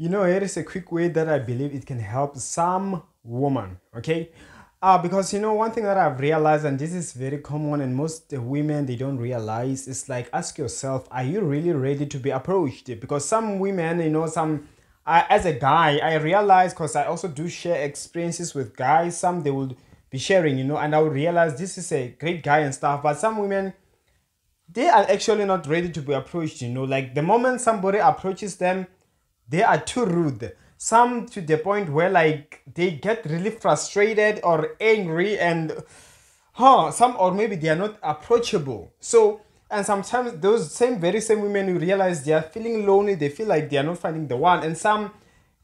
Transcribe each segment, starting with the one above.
you know it is a quick way that i believe it can help some woman okay uh, because you know one thing that i've realized and this is very common and most women they don't realize is like ask yourself are you really ready to be approached because some women you know some uh, as a guy i realize because i also do share experiences with guys some they would be sharing you know and i would realize this is a great guy and stuff but some women they are actually not ready to be approached you know like the moment somebody approaches them they are too rude. Some to the point where like they get really frustrated or angry and huh, some or maybe they are not approachable. So and sometimes those same very same women you realize they are feeling lonely, they feel like they are not finding the one, and some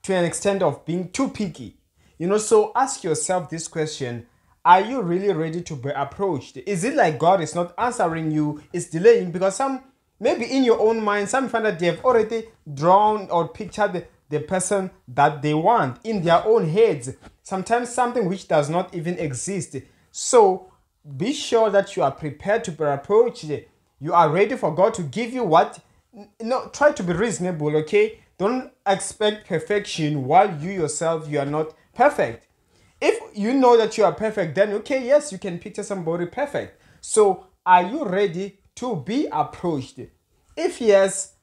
to an extent of being too picky. You know, so ask yourself this question Are you really ready to be approached? Is it like God is not answering you, is delaying? Because some Maybe in your own mind, some find that they have already drawn or pictured the, person that they want in their own heads. Sometimes something which does not even exist. So be sure that you are prepared to be approached. You are ready for God to give you what. No, try to be reasonable, okay? Don't expect perfection while you yourself you are not perfect. If you know that you are perfect, then okay, yes, you can picture somebody perfect. So are you ready to be approached? If yes,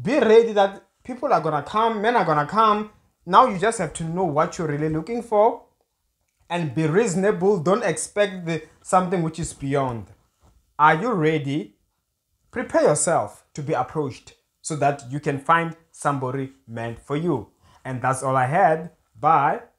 be ready that people are gonna come, men are gonna come. Now you just have to know what you're really looking for and be reasonable. Don't expect the, something which is beyond. Are you ready? Prepare yourself to be approached so that you can find somebody meant for you. And that's all I had. Bye.